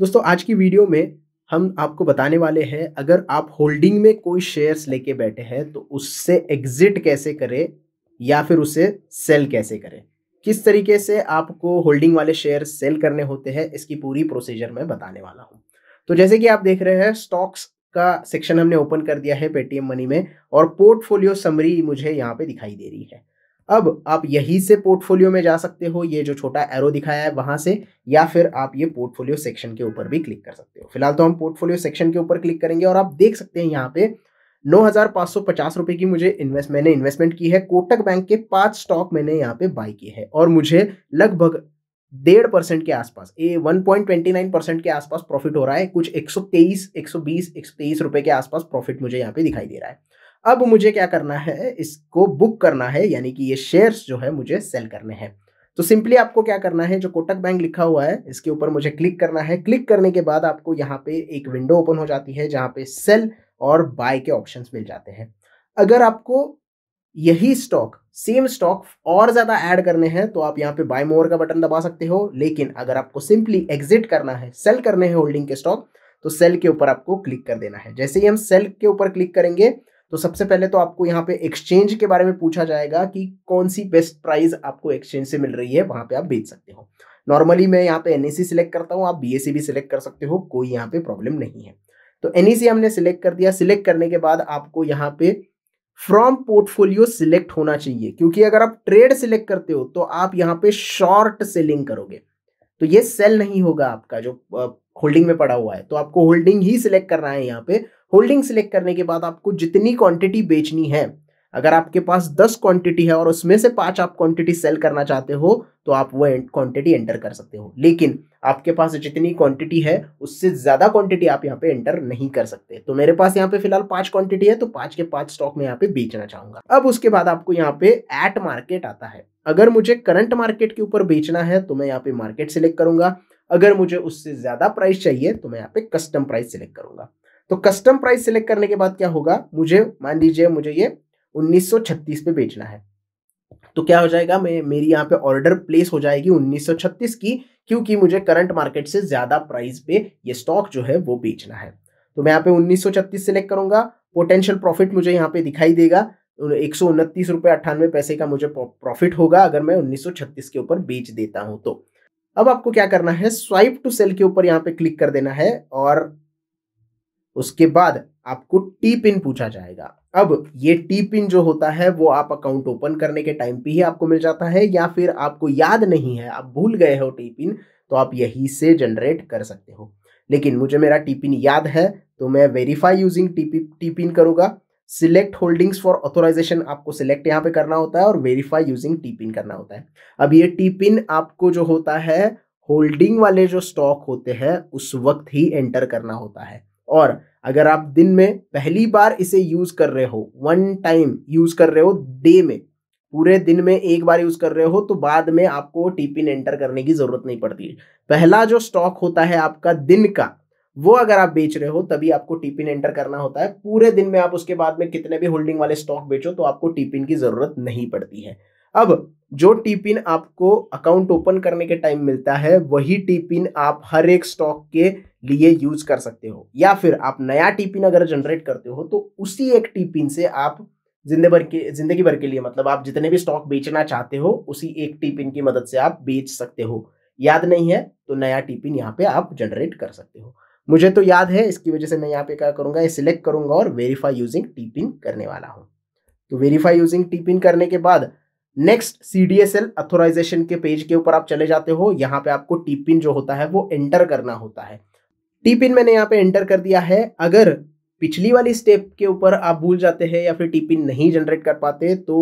दोस्तों आज की वीडियो में हम आपको बताने वाले हैं अगर आप होल्डिंग में कोई शेयर्स लेके बैठे हैं तो उससे एग्जिट कैसे करें या फिर उसे सेल कैसे करें किस तरीके से आपको होल्डिंग वाले शेयर सेल करने होते हैं इसकी पूरी प्रोसीजर मैं बताने वाला हूँ तो जैसे कि आप देख रहे हैं स्टॉक्स का सेक्शन हमने ओपन कर दिया है पेटीएम मनी में और पोर्टफोलियो समरी मुझे यहाँ पे दिखाई दे रही है अब आप यहीं से पोर्टफोलियो में जा सकते हो ये जो छोटा एरो दिखाया है वहां से या फिर आप ये पोर्टफोलियो सेक्शन के ऊपर भी क्लिक कर सकते हो फिलहाल तो हम पोर्टफोलियो सेक्शन के ऊपर क्लिक करेंगे और आप देख सकते हैं यहाँ पे नौ हजार सौ पचास की मुझे इन्वेस्ट मैंने इन्वेस्टमेंट की है कोटक बैंक के पांच स्टॉक मैंने यहाँ पे बाय किए हैं और मुझे लगभग डेढ़ परसेंट के आसपास ए one point twenty nine percent के आसपास प्रॉफिट हो रहा है कुछ एक सौ तेईस एक सौ बीस एक सौ तेईस रुपए के आसपास प्रॉफिट मुझे यहाँ पे दिखाई दे रहा है अब मुझे क्या करना है इसको बुक करना है यानी कि ये शेयर्स जो है मुझे सेल करने हैं तो सिंपली आपको क्या करना है जो कोटक बैंक लिखा हुआ है इसके ऊपर मुझे क्लिक करना है क्लिक करने के बाद आपको यहाँ पे एक विंडो ओपन हो जाती है जहाँ पे सेल और बाय के ऑप्शन मिल जाते हैं अगर आपको यही स्टॉक सेम स्टॉक और ज़्यादा ऐड करने हैं तो आप यहाँ पे बाय मोर का बटन दबा सकते हो लेकिन अगर आपको सिंपली एग्जिट करना है सेल करने हैं होल्डिंग के स्टॉक तो सेल के ऊपर आपको क्लिक कर देना है जैसे ही हम सेल के ऊपर क्लिक करेंगे तो सबसे पहले तो आपको यहाँ पे एक्सचेंज के बारे में पूछा जाएगा कि कौन सी बेस्ट प्राइस आपको एक्सचेंज से मिल रही है वहाँ पे आप बेच सकते हो नॉर्मली मैं यहाँ पे एन सिलेक्ट करता हूँ आप बी भी सिलेक्ट कर सकते हो कोई यहाँ पे प्रॉब्लम नहीं है तो एन हमने सिलेक्ट कर दिया सिलेक्ट करने के बाद आपको यहाँ पे फ्रॉम पोर्टफोलियो सिलेक्ट होना चाहिए क्योंकि अगर आप ट्रेड सिलेक्ट करते हो तो आप यहाँ पे शॉर्ट सेलिंग करोगे तो ये सेल नहीं होगा आपका जो होल्डिंग में पड़ा हुआ है तो आपको होल्डिंग ही सिलेक्ट करना है यहाँ पे होल्डिंग सिलेक्ट करने के बाद आपको जितनी क्वांटिटी बेचनी है अगर आपके पास दस क्वांटिटी है और उसमें से पांच आप क्वांटिटी सेल करना चाहते हो तो आप वो क्वांटिटी एंटर कर सकते हो लेकिन आपके पास जितनी क्वांटिटी है उससे ज़्यादा क्वांटिटी आप यहाँ पे एंटर नहीं कर सकते तो मेरे पास यहाँ पे फिलहाल पांच क्वांटिटी है तो पांच के पांच स्टॉक में यहाँ पे बेचना चाहूंगा अब उसके बाद आपको यहाँ पे एट मार्केट आता है अगर मुझे करंट मार्केट के ऊपर बेचना है तो मैं यहाँ पे मार्केट सेलेक्ट करूंगा अगर मुझे उससे ज़्यादा प्राइस चाहिए तो मैं यहाँ पे कस्टम प्राइस सेलेक्ट करूंगा तो कस्टम प्राइस सिलेक्ट करने के बाद क्या होगा मुझे मान लीजिए मुझे ये 1936 पे बेचना है तो क्या हो जाएगा मैं मेरी यहाँ पे ऑर्डर प्लेस हो जाएगी 1936 की क्योंकि मुझे करंट मार्केट से ज़्यादा प्राइस पे ये स्टॉक जो है वो बेचना है तो मैं यहाँ पे 1936 सिलेक्ट करूंगा पोटेंशियल प्रॉफिट मुझे यहाँ पे दिखाई देगा एक सौ अट्ठानवे पैसे का मुझे प्रॉफिट होगा अगर मैं 1936 के ऊपर बेच देता हूँ तो अब आपको क्या करना है स्वाइप टू सेल के ऊपर यहाँ पे क्लिक कर देना है और उसके बाद आपको टी पिन पूछा जाएगा अब ये टी पिन जो होता है वो आप अकाउंट ओपन करने के टाइम पे ही आपको मिल जाता है या फिर आपको याद नहीं है आप भूल गए हो टी पिन तो आप यही से जनरेट कर सकते हो लेकिन मुझे मेरा टी पिन याद है तो मैं verify using TP T PIN करूंगा सिलेक्ट होल्डिंग्स फॉर ऑथोराइजेशन आपको सिलेक्ट यहाँ पे करना होता है और वेरीफाई यूजिंग टी पिन करना होता है अब ये टी पिन आपको जो होता है होल्डिंग वाले जो स्टॉक होते हैं उस वक्त ही एंटर करना होता है और अगर आप दिन में पहली बार इसे यूज कर रहे हो वन टाइम यूज कर रहे हो डे में पूरे दिन में एक बार यूज कर रहे हो तो बाद में आपको टीपिन एंटर करने की जरूरत नहीं पड़ती पहला जो स्टॉक होता है आपका दिन का वो अगर आप बेच रहे हो तभी आपको टीपिन एंटर करना होता है पूरे दिन में आप उसके बाद में कितने भी होल्डिंग वाले स्टॉक बेचो तो आपको टीपिन की जरूरत नहीं पड़ती है अब जो टीपिन आपको अकाउंट ओपन करने के टाइम मिलता है वही टीपिन आप हर एक स्टॉक के लिए यूज कर सकते हो या फिर आप नया टीपिन अगर जनरेट करते हो तो उसी एक टीपिन से आप जिंदगी भर के जिंदगी भर के लिए मतलब आप जितने भी स्टॉक बेचना चाहते हो उसी एक टीपिन की मदद से आप बेच सकते हो याद नहीं है तो नया टीपिन यहाँ पे आप जनरेट कर सकते हो मुझे तो याद है इसकी वजह से मैं यहाँ पे क्या करूंगा ये सिलेक्ट करूंगा और वेरीफाई यूजिंग टीपिन करने वाला हूँ तो वेरीफाई यूजिंग टीपिन करने के बाद next C D S L authorisation के पेज के ऊपर आप चले जाते हो यहाँ पे आपको टीपिन जो होता है वो एंटर करना होता है टी पिन मैंने यहाँ पे एंटर कर दिया है अगर पिछली वाली स्टेप के ऊपर आप भूल जाते हैं या फिर टी पिन नहीं जनरेट कर पाते तो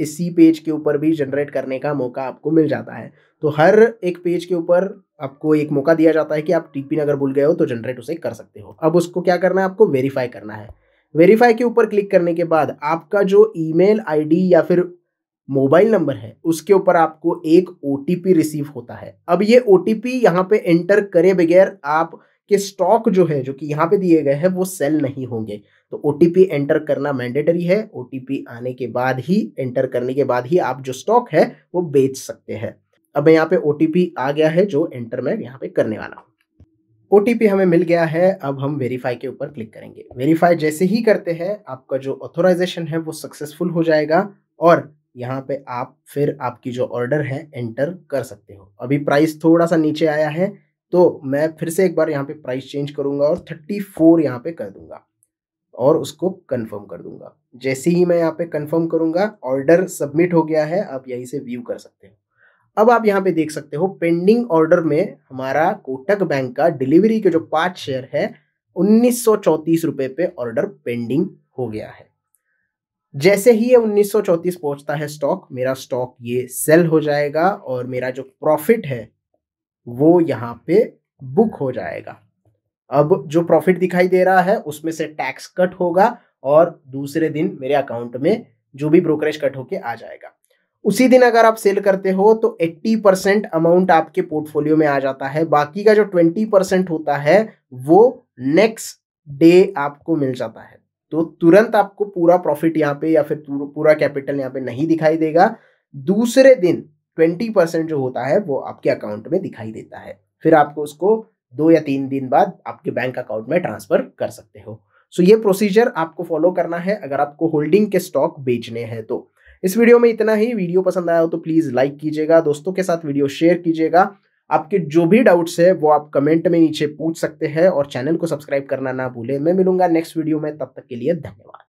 इसी पेज के ऊपर भी जनरेट करने का मौका आपको मिल जाता है तो हर एक पेज के ऊपर आपको एक मौका दिया जाता है कि आप टी पिन अगर भूल गए हो तो जनरेट उसे कर सकते हो अब उसको क्या करना है आपको वेरीफाई करना है वेरीफाई के ऊपर क्लिक करने के बाद आपका जो ईमेल मेल या फिर मोबाइल नंबर है उसके ऊपर आपको एक ओ रिसीव होता है अब ये ओ टी यहाँ पे एंटर करे बगैर आप के स्टॉक जो है जो कि यहाँ पे दिए गए हैं वो सेल नहीं होंगे तो ओ एंटर करना मैंडेटरी है ओ आने के बाद ही एंटर करने के बाद ही आप जो स्टॉक है वो बेच सकते हैं अब यहाँ पे ओ आ गया है जो एंटर मैं यहाँ पे करने वाला हूँ ओ हमें मिल गया है अब हम वेरीफाई के ऊपर क्लिक करेंगे वेरीफाई जैसे ही करते हैं आपका जो ऑथोराइजेशन है वो सक्सेसफुल हो जाएगा और यहाँ पे आप फिर आपकी जो ऑर्डर है एंटर कर सकते हो अभी प्राइस थोड़ा सा नीचे आया है तो मैं फिर से एक बार यहाँ पे प्राइस चेंज करूँगा और थर्टी फोर यहाँ पे कर दूंगा और उसको कंफर्म कर दूंगा जैसे ही मैं यहाँ पे कंफर्म करूँगा ऑर्डर सबमिट हो गया है आप यहीं से व्यू कर सकते हो अब आप यहाँ पे देख सकते हो पेंडिंग ऑर्डर में हमारा कोटक बैंक का डिलीवरी के जो पाँच शेयर है उन्नीस रुपए पे ऑर्डर पेंडिंग हो गया है जैसे ही ये उन्नीस पहुंचता है स्टॉक मेरा स्टॉक ये सेल हो जाएगा और मेरा जो प्रॉफिट है वो यहाँ पे बुक हो जाएगा अब जो प्रॉफिट दिखाई दे रहा है उसमें से टैक्स कट होगा और दूसरे दिन मेरे अकाउंट में जो भी ब्रोकरेज कट होके आ जाएगा उसी दिन अगर आप सेल करते हो तो 80 परसेंट अमाउंट आपके पोर्टफोलियो में आ जाता है बाकी का जो 20 परसेंट होता है वो नेक्स्ट डे आपको मिल जाता है तो तुरंत आपको पूरा प्रॉफिट यहाँ पे या फिर पूरा कैपिटल यहाँ पे नहीं दिखाई देगा दूसरे दिन ट्वेंटी परसेंट जो होता है वो आपके अकाउंट में दिखाई देता है फिर आपको उसको दो या तीन दिन बाद आपके बैंक अकाउंट में ट्रांसफर कर सकते हो सो ये प्रोसीजर आपको फॉलो करना है अगर आपको होल्डिंग के स्टॉक बेचने हैं तो इस वीडियो में इतना ही वीडियो पसंद आया हो तो प्लीज़ लाइक कीजिएगा दोस्तों के साथ वीडियो शेयर कीजिएगा आपके जो भी डाउट्स है वो आप कमेंट में नीचे पूछ सकते हैं और चैनल को सब्सक्राइब करना ना भूलें मैं मिलूंगा नेक्स्ट वीडियो में तब तक के लिए धन्यवाद